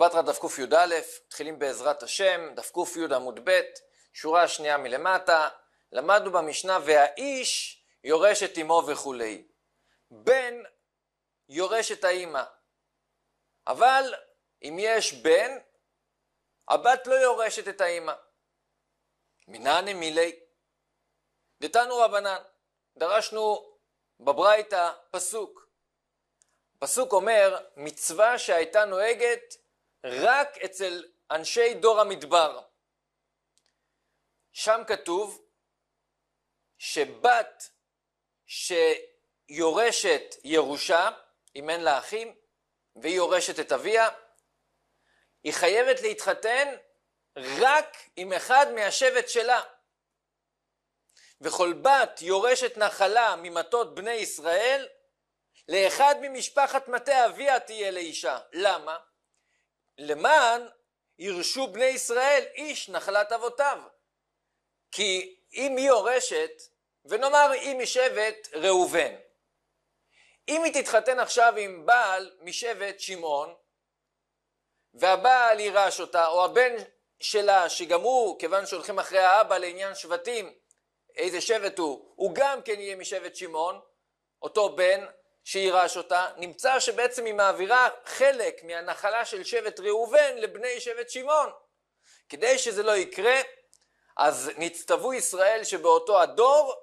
בבטרה דף קי"א, מתחילים בעזרת השם, דף קי עמוד ב', שורה שנייה מלמטה, למדנו במשנה והאיש יורש את אמו וכולי. בן יורש את האימא, אבל אם יש בן, הבת לא יורשת את האימא. מנעני מילי. דתנו רבנן, דרשנו בברייתא פסוק. פסוק אומר, מצווה שהייתה נוהגת רק אצל אנשי דור המדבר. שם כתוב שבת שיורשת ירושה, אם אין לה אחים, והיא יורשת את אביה, היא חייבת להתחתן רק עם אחד מהשבט שלה. וכל בת יורשת נחלה ממטות בני ישראל, לאחד ממשפחת מטה אביה תהיה לאישה. למה? למען ירשו בני ישראל איש נחלת אבותיו. כי אם היא יורשת, ונאמר היא משבט ראובן. אם היא תתחתן עכשיו עם בעל משבט שמעון, והבעל יירש אותה, או הבן שלה, שגם הוא, כיוון שהולכים אחרי האבא לעניין שבטים, איזה שבט הוא, הוא גם כן יהיה משבט שמעון, אותו בן, שיירש אותה, נמצא שבעצם היא מעבירה חלק מהנחלה של שבט ראובן לבני שבט שמעון. כדי שזה לא יקרה, אז נצטוו ישראל שבאותו הדור,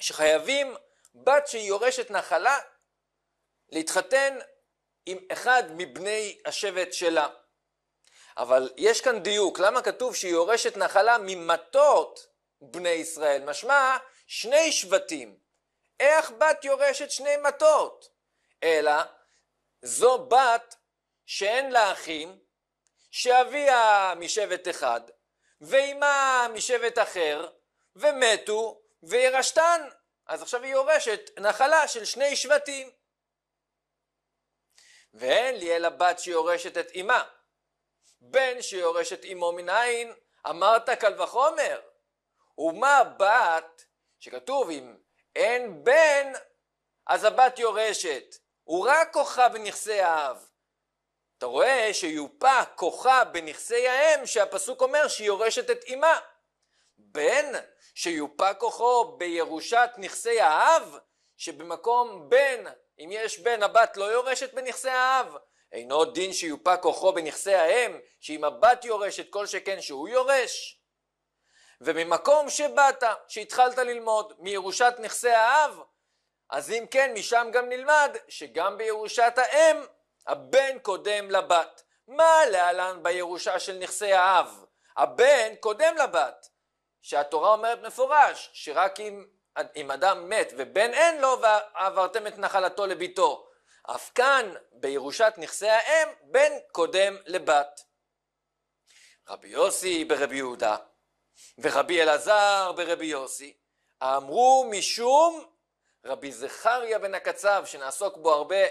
שחייבים בת שהיא יורשת נחלה, להתחתן עם אחד מבני השבט שלה. אבל יש כאן דיוק, למה כתוב שהיא יורשת נחלה ממטות בני ישראל? משמע, שני שבטים, איך בת יורשת שני מטות? אלא זו בת שאין לה אחים, שאביה משבט אחד, ואימה משבט אחר, ומתו, וירשתן. אז עכשיו היא יורשת נחלה של שני שבטים. ואין לי אלא בת שיורשת את אימה. בן שיורש את אמו מנין, אמרת קל וחומר. ומה בת, שכתוב אם אין בן, אז הבת יורשת. הוא רק כוכב בנכסי האב. אתה רואה שיופה כוחה בנכסי האם, שהפסוק אומר שהיא יורשת את אמה. בן שיופה כוחו בירושת נכסי האב, שבמקום בן, אם יש בן הבת לא יורשת בנכסי האב, אינו דין שיופה כוחו בנכסי האם, שאם הבת יורשת כל שכן שהוא יורש. וממקום שבאת, שהתחלת ללמוד, מירושת נכסי האב, אז אם כן, משם גם נלמד שגם בירושת האם, הבן קודם לבת. מה להלן בירושה של נכסי האב? הבן קודם לבת. שהתורה אומרת מפורש, שרק אם, אם אדם מת ובן אין לו, ועברתם את נחלתו לביתו. אף כאן, בירושת נכסי האם, בן קודם לבת. רבי יוסי ברבי יהודה, ורבי אלעזר ברבי יוסי, אמרו משום רבי זכריה בן הקצב, שנעסוק בו הרבה,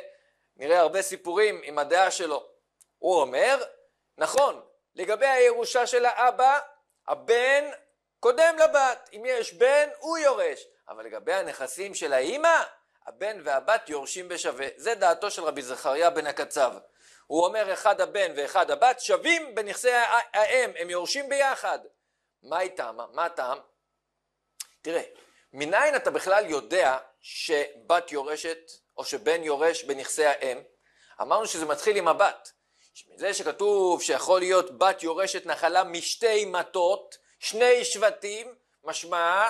נראה הרבה סיפורים עם הדעה שלו. הוא אומר, נכון, לגבי הירושה של האבא, הבן קודם לבת, אם יש בן, הוא יורש, אבל לגבי הנכסים של האימא, הבן והבת יורשים בשווה. זה דעתו של רבי זכריה בן הקצב. הוא אומר, אחד הבן ואחד הבת שווים בנכסי האם, הם יורשים ביחד. מה איתם? מה הטעם? תראה, מניין אתה בכלל יודע שבת יורשת או שבן יורש בנכסי האם? אמרנו שזה מתחיל עם הבת. זה שכתוב שיכול להיות בת יורשת נחלה משתי מטות, שני שבטים, משמע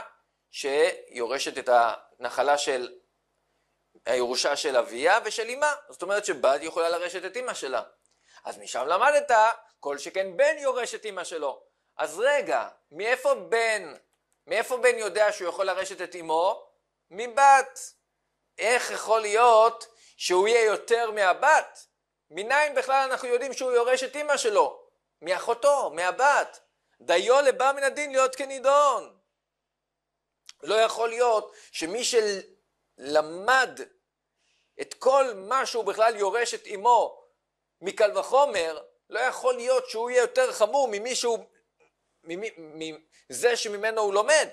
שיורשת את הנחלה של הירושה של אביה ושל אמה. זאת אומרת שבת יכולה לרשת את אמא שלה. אז משם למדת כל שכן בן יורש את אמא שלו. אז רגע, מאיפה בן, מאיפה בן יודע שהוא יכול לרשת את אמו? מבת. איך יכול להיות שהוא יהיה יותר מהבת? מניין בכלל אנחנו יודעים שהוא יורש את אמא שלו? מאחותו, מהבת. דיו לבא מן הדין להיות כנידון. לא יכול להיות שמי שלמד את כל מה שהוא בכלל יורש את אמו מקל וחומר, לא יכול להיות שהוא יהיה יותר חמור ממי שהוא מזה שממנו הוא לומד.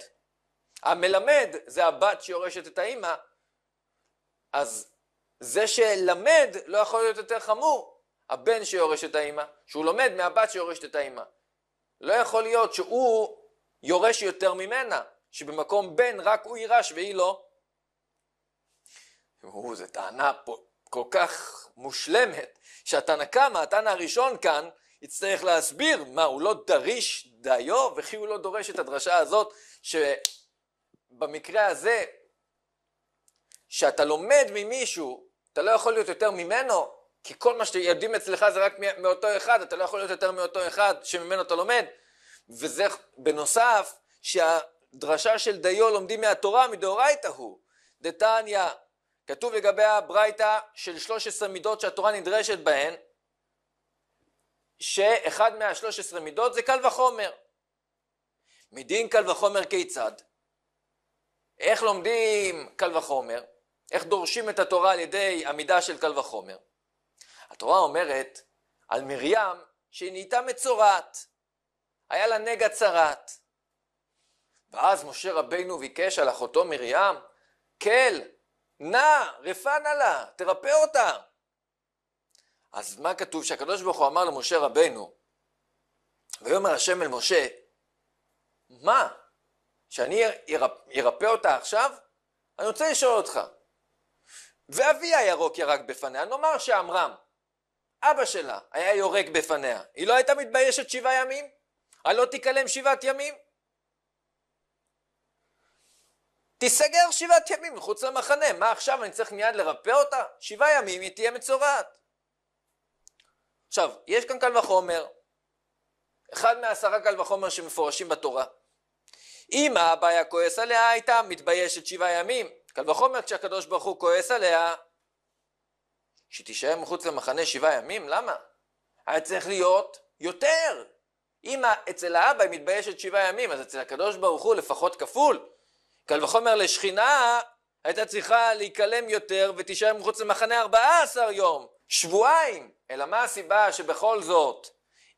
המלמד זה הבת שיורשת את האימא, אז זה שלמד לא יכול להיות יותר חמור. הבן שיורש את האימא, שהוא לומד מהבת שיורשת את האימא. לא יכול להיות שהוא יורש יותר ממנה, שבמקום בן רק הוא יירש והיא לא. זו טענה פה כל כך מושלמת, שהתנא קמא, התנא הראשון כאן, יצטרך להסביר מה הוא לא דריש דיו וכי הוא לא דורש את הדרשה הזאת שבמקרה הזה שאתה לומד ממישהו אתה לא יכול להיות יותר ממנו כי כל מה שיודעים אצלך זה רק מאותו אחד אתה לא יכול להיות יותר מאותו אחד שממנו אתה לומד וזה בנוסף שהדרשה של דיו לומדים מהתורה מדאורייתא הוא דתניא כתוב לגבי הברייתא של 13 מידות שהתורה נדרשת בהן שאחד מהשלוש עשרה מידות זה קל וחומר. מדין קל וחומר כיצד? איך לומדים קל וחומר? איך דורשים את התורה על ידי עמידה של קל וחומר? התורה אומרת על מרים שהיא נהייתה מצורעת, היה לה נגע צרעת. ואז משה רבינו ביקש על אחותו מרים, כל, נא, רפא נא לה, תרפא אותה. אז מה כתוב? שהקדוש ברוך הוא אמר למשה רבנו, ויאמר השם אל משה, מה? שאני ארפא אותה עכשיו? אני רוצה לשאול אותך. ואבי הירוק ירק בפניה, נאמר שעמרם, אבא שלה, היה יורק בפניה. היא לא הייתה מתביישת שבעה ימים? הלא תיכלם שבעת ימים? תיסגר שבעת ימים מחוץ למחנה, מה עכשיו אני צריך מיד לרפא אותה? שבעה ימים היא תהיה מצורעת. עכשיו, יש כאן קל וחומר, אחד מעשרה קל וחומר שמפורשים בתורה. אמא הבעיה כועס עליה הייתה מתביישת שבעה ימים. קל וחומר כשהקדוש ברוך הוא כועס עליה, שתישאר מחוץ למחנה שבעה ימים, למה? היה צריך להיות יותר. אם אצל האבא היא מתביישת שבעה ימים, אז אצל הקדוש ברוך הוא לפחות כפול. קל וחומר לשכינה הייתה צריכה להיכלם יותר ותישאר מחוץ למחנה 14 יום, שבועיים. אלא מה הסיבה שבכל זאת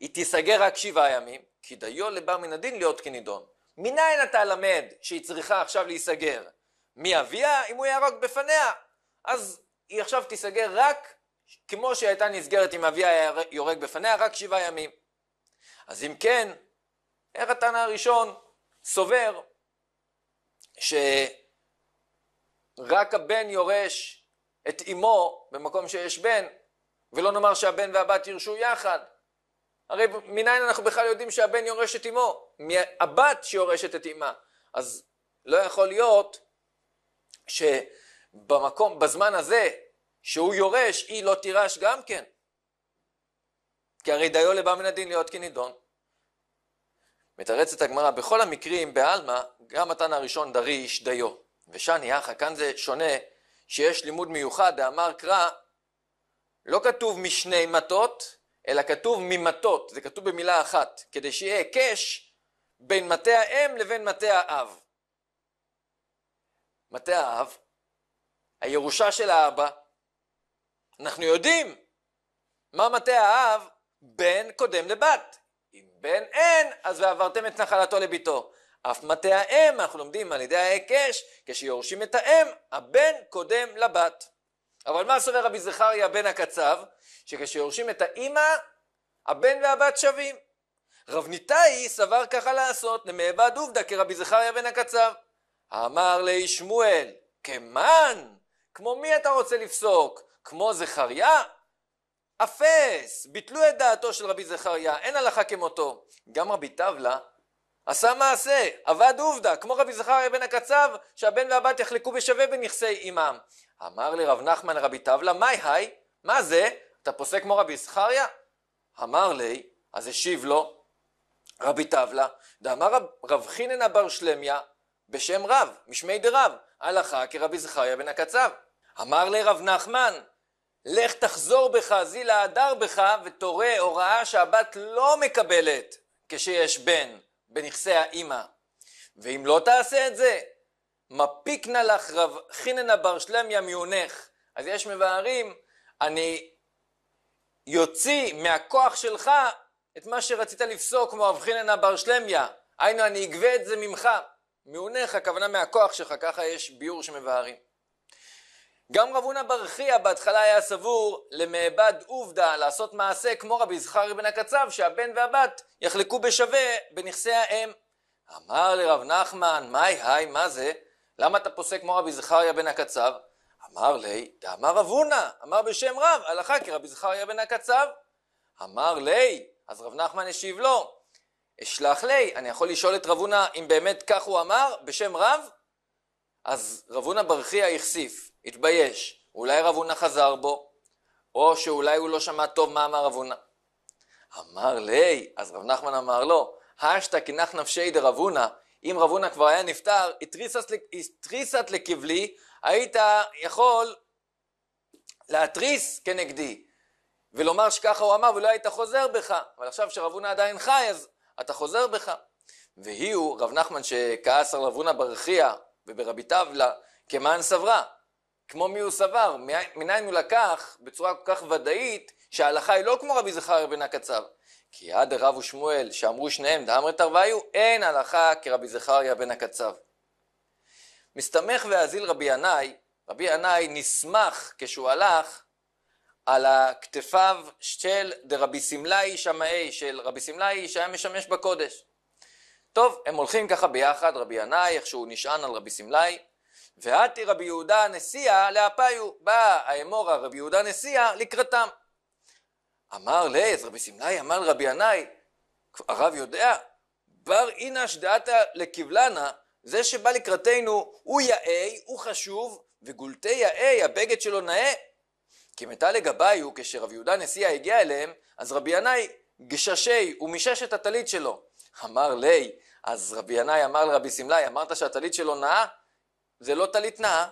היא תיסגר רק שבעה ימים? כי דיו לבר מן הדין להיות כנידון. מניין אתה למד שהיא צריכה עכשיו להיסגר? מאביה אם הוא יהרוג בפניה. אז היא עכשיו תיסגר רק כמו שהיא הייתה נסגרת אם אביה יורג בפניה, רק שבעה ימים. אז אם כן, איך התנא הראשון סובר ש... רק הבן יורש את אמו במקום שיש בן, ולא נאמר שהבן והבת ירשו יחד. הרי מניין אנחנו בכלל יודעים שהבן יורש את אמו? מהבת שיורשת את אמה. אז לא יכול להיות שבמקום, בזמן הזה שהוא יורש, היא לא תירש גם כן. כי הרי דיו לבא מן הדין להיות כנידון. מתרצת הגמרא, בכל המקרים, בעלמא, גם התנא הראשון דריש דיו. ושאני אחא, כאן זה שונה, שיש לימוד מיוחד, דאמר קרא, לא כתוב משני מטות, אלא כתוב ממטות, זה כתוב במילה אחת, כדי שיהיה היקש בין מטה האם לבין מטה האב. מטה האב, הירושה של האבא, אנחנו יודעים מה מטה האב בין קודם לבת. אם בן אין, אז ועברתם את נחלתו לביתו. אף מטה האם, אנחנו לומדים על ידי ההיקש, כשיורשים את האם, הבן קודם לבת. אבל מה סובר רבי זכריה בן הקצב? שכשיורשים את האימא, הבן והבת שווים. רב ניתאי סבר ככה לעשות, למעבד עובדא כרבי זכריה בן הקצב. אמר לי שמואל, כמן, כמו מי אתה רוצה לפסוק? כמו זכריה? אפס, ביטלו את דעתו של רבי זכריה, אין הלכה כמותו. גם רבי טבלה עשה מעשה, עבד עובדה, כמו רבי זכריה בן הקצב, שהבן והבת יחלקו בשווה בנכסי אימם. אמר לרב נחמן רבי טבלה, מאי היי, מה זה? אתה פוסק כמו רבי זכריה? אמר לי, אז השיב לו רבי טבלה, דאמר רב, רב חיננה בר שלמיה בשם רב, משמי דרב, הלכה כרבי זכריה בן הקצב. אמר לי רב נחמן, לך תחזור בך, זילה הדר בך, ותורה הוראה שהבת לא מקבלת כשיש בן. בנכסי האימא. ואם לא תעשה את זה, מפיק נא לך רב חיננה בר שלמיה מיונך. אז יש מבארים, אני יוציא מהכוח שלך את מה שרצית לפסוק, כמו רב חיננה בר שלמיה. היינו, אני אגבה את זה ממך. מיונך, הכוונה מהכוח שלך, ככה יש ביור שמבארים. גם רב הונא בר חייא בהתחלה היה סבור למעבד עובדא לעשות מעשה כמו רבי זכרי בן הקצב שהבן והבת יחלקו בשווה בנכסי האם. אמר לרב נחמן, מאי היי, מה זה? למה אתה פוסק כמו רבי זכריה בן הקצב? אמר לי, דאמר רב הונא, אמר בשם רב, הלכה כרבי זכריה בן הקצב. אמר לי, אז רב נחמן השיב לו, אשלח לי, אני יכול לשאול את רב הונא אם באמת כך הוא אמר, בשם רב? אז רב הונא בר חייא החשיף, התבייש, אולי רב הונא חזר בו, או שאולי הוא לא שמע טוב מה אמר רב הונא. אמר לי, אז רב נחמן אמר לו, לא, השתא קינח נפשי דרב הונא, אם רב הונא כבר היה נפטר, התריסת לקבלי, היית יכול להתריס כנגדי, ולומר שככה הוא אמר ולא היית חוזר בך, אבל עכשיו שרב הונא עדיין חי אז אתה חוזר בך. והיא הוא רב נחמן שכעס על רב הונא ברכיה וברבי טבלה כמען סברה, כמו מי הוא סבר, מניין הוא לקח בצורה כל כך ודאית שההלכה היא לא כמו רבי זכריה בן הקצב. כי עד הרב ושמואל שאמרו שניהם דאמרי תרוויו אין הלכה כרבי זכריה בן הקצב. מסתמך ואזיל רבי ינאי, רבי ינאי נסמך כשהוא הלך על הכתפיו של דרבי סמלאי שמאי, של רבי סמלאי שהיה משמש בקודש. טוב, הם הולכים ככה ביחד, רבי ינאי, איך שהוא נשען על רבי סמלאי, ואתי רבי יהודה הנשיאה לאפיו, בא האמורה רבי יהודה הנשיאה לקראתם. אמר לי, אז רבי סמלאי, אמר רבי ינאי, הרב יודע, בר אינש דעתה לקבלנה, זה שבא לקראתנו הוא יאה, הוא חשוב, וגולטי יאה, הבגד שלו נאה. כי מתה לגביי הוא, כשרב יהודה הנשיאה הגיע אליהם, אז רבי ינאי גששי, הוא מישש את הטלית שלו. אמר לי, אז רבי ינאי אמר לרבי סמלאי, אמרת שהטלית שלו נאה? זה לא טלית נאה.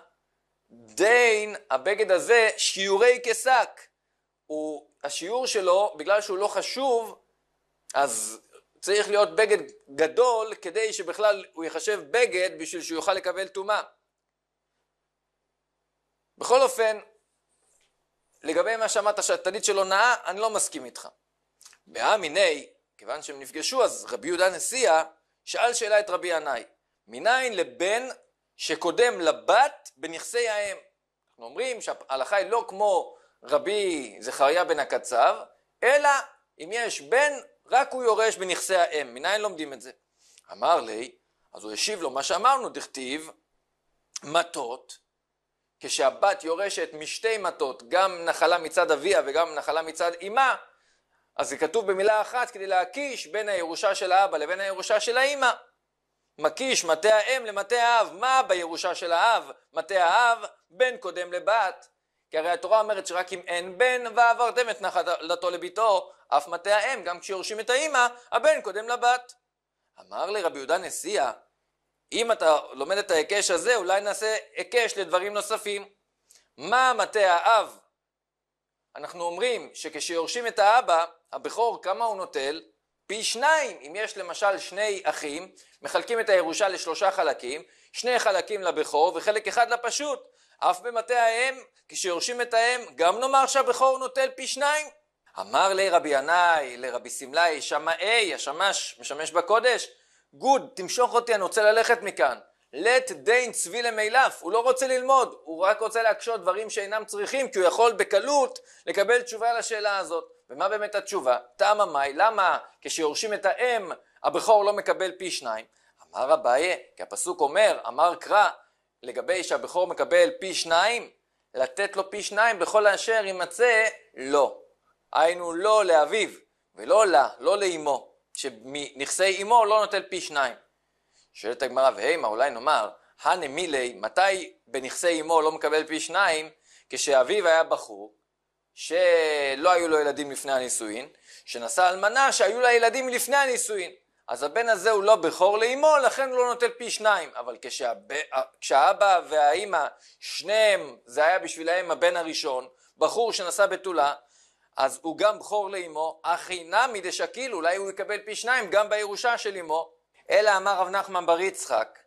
דין, הבגד הזה, שיעורי כשק. השיעור שלו, בגלל שהוא לא חשוב, אז צריך להיות בגד גדול כדי שבכלל הוא ייחשב בגד בשביל שהוא יוכל לקבל טומאה. בכל אופן, לגבי מה שאמרת שהטלית שלו נאה, אני לא מסכים איתך. באה מיני, כיוון שהם נפגשו, אז רבי יהודה נשיאה שאל שאלה את רבי ינאי, מניין לבן שקודם לבת בנכסי האם. אנחנו אומרים שההלכה היא לא כמו רבי זכריה בן הקצב, אלא אם יש בן, רק הוא יורש בנכסי האם. מניין לומדים את זה? אמר לי, אז הוא השיב לו מה שאמרנו, דכתיב, מטות, כשהבת יורשת משתי מטות, גם נחלה מצד אביה וגם נחלה מצד אמה, אז זה כתוב במילה אחת כדי להקיש בין הירושה של האבא לבין הירושה של האמא. מקיש מטה האם למטה האב, מה בירושה של האב, מטה האב, בן קודם לבת. כי הרי התורה אומרת שרק אם אין בן ועברתם את נחלתו לביתו, אף מטה האם, גם כשיורשים את האימא, הבן קודם לבת. אמר לי רבי יהודה נשיאה, אם אתה לומד את ההיקש הזה, אולי נעשה היקש לדברים נוספים. מה מטה האב? אנחנו אומרים שכשיורשים את האבא, הבכור כמה הוא נוטל? פי שניים, אם יש למשל שני אחים, מחלקים את הירושה לשלושה חלקים, שני חלקים לבכור וחלק אחד לפשוט. אף במטה האם, כשיורשים את האם, גם נאמר שהבכור נוטל פי שניים. אמר לי רבי ינאי, לרבי סמלי, שמאי, השמש, משמש בקודש, גוד, תמשוך אותי, אני רוצה ללכת מכאן. לט דיין צבי למילף, הוא לא רוצה ללמוד, הוא רק רוצה להקשות דברים שאינם צריכים, כי הוא יכול בקלות לקבל תשובה לשאלה הזאת. ומה באמת התשובה? טעם המאי, למה כשיורשים את האם הבכור לא מקבל פי שניים? אמר אביי, כי הפסוק אומר, אמר קרא, לגבי שהבכור מקבל פי שניים, לתת לו פי שניים בכל אשר יימצא לא. היינו לא לאביו, ולא לה, לא לאמו, שמנכסי אמו לא נוטל פי שניים. שואלת הגמרא, והימה, אולי נאמר, הנה מילי, מתי בנכסי אמו לא מקבל פי שניים? כשאביו היה בחור, שלא היו לו ילדים לפני הנישואין, שנשא אלמנה שהיו לה ילדים לפני הנישואין. אז הבן הזה הוא לא בכור לאימו, לכן הוא לא נוטל פי שניים. אבל כשהב... אה, כשהאבא והאימא, שניהם, זה היה בשבילהם הבן הראשון, בחור שנשא בתולה, אז הוא גם בכור לאימו, אחי נמי דשקיל, אולי הוא יקבל פי שניים גם בירושה של אימו. אלא אמר רב נחמן בר יצחק,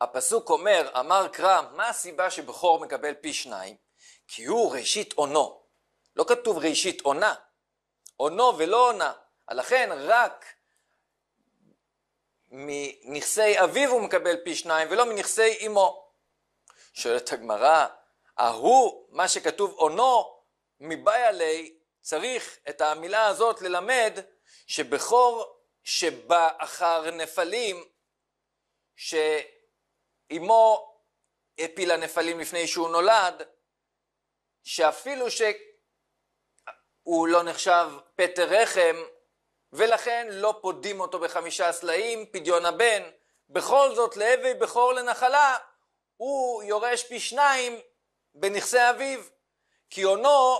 הפסוק אומר, אמר קרא, מה הסיבה שבכור מקבל פי שניים? כי הוא ראשית עונו. לא כתוב ראשית עונה, עונו ולא עונה, לכן רק מנכסי אביו הוא מקבל פי שניים ולא מנכסי אמו. שואלת הגמרא, ההוא, מה שכתוב עונו, מבעיילי, צריך את המילה הזאת ללמד שבכור שבא אחר נפלים, שאימו הפילה נפלים לפני שהוא נולד, שאפילו ש... הוא לא נחשב פטר רחם, ולכן לא פודים אותו בחמישה סלעים, פדיון הבן. בכל זאת, להבי בכור לנחלה, הוא יורש פי שניים בנכסי אביו. כי עונו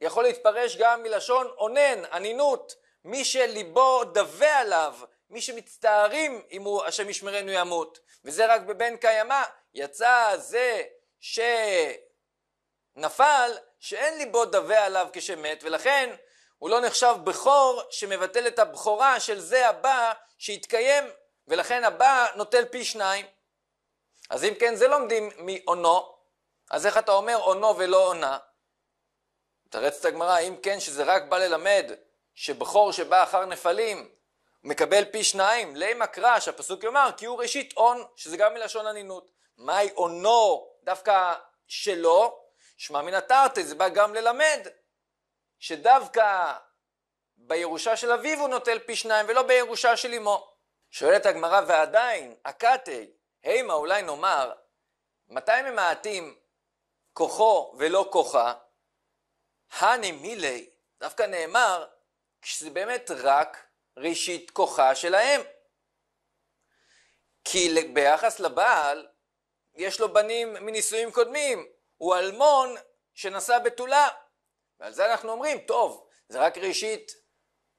יכול להתפרש גם מלשון אונן, אנינות, מי שליבו דווה עליו, מי שמצטערים אם הוא השם ישמרנו ימות. וזה רק בבן קיימא, יצא זה ש... נפל שאין ליבו דווה עליו כשמת, ולכן הוא לא נחשב בכור שמבטל את הבכורה של זה הבא שהתקיים, ולכן הבא נוטל פי שניים. אז אם כן, זה לא לומדים מעונו, אז איך אתה אומר עונו ולא עונה? מתרצת הגמרא, אם כן, שזה רק בא ללמד שבכור שבא אחר נפלים מקבל פי שניים, לימה קרא, שהפסוק יאמר, כי הוא ראשית הון, שזה גם מלשון הנינות. מהי הונו דווקא שלו? שמע מן התרתי, זה בא גם ללמד שדווקא בירושה של אביו הוא נוטל פי שניים ולא בירושה של אמו. שואלת הגמרא ועדיין, הקטי, הימה אולי נאמר, מתי ממעטים כוחו ולא כוחה? הני מילי, דווקא נאמר כשזה באמת רק ראשית כוחה של האם. כי ביחס לבעל, יש לו בנים מנישואים קודמים, הוא אלמון שנשא בתולה. ועל זה אנחנו אומרים, טוב, זה רק ראשית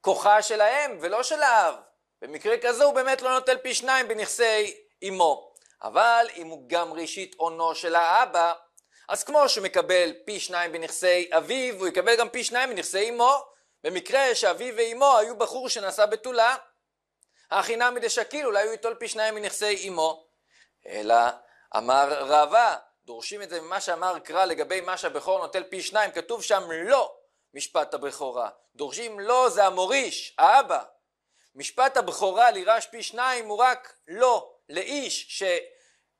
כוחה של האם ולא של האב. במקרה כזה הוא באמת לא נוטל פי שניים בנכסי אמו. אבל אם הוא גם ראשית עונו של האבא, אז כמו שהוא מקבל פי שניים בנכסי אביו, הוא יקבל גם פי שניים בנכסי אמו. במקרה שאביו ואמו היו בחור שנשא בתולה, הכי נמי דשקיל, אולי הוא יטול פי שניים מנכסי אמו. אלא אמר רבה, דורשים את זה ממה שאמר קרא לגבי מה שהבכור נוטל פי שניים, כתוב שם לא משפט הבכורה. דורשים לא זה המוריש, האבא. משפט הבכורה לירש פי שניים הוא רק לא, לאיש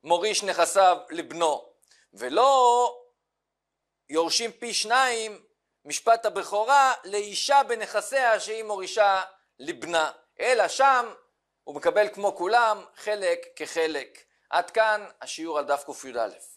שמוריש נכסיו לבנו. ולא יורשים פי שניים משפט הבכורה לאישה בנכסיה שהיא מורישה לבנה. אלא שם הוא מקבל כמו כולם חלק כחלק. עד כאן השיעור על דף קי"א.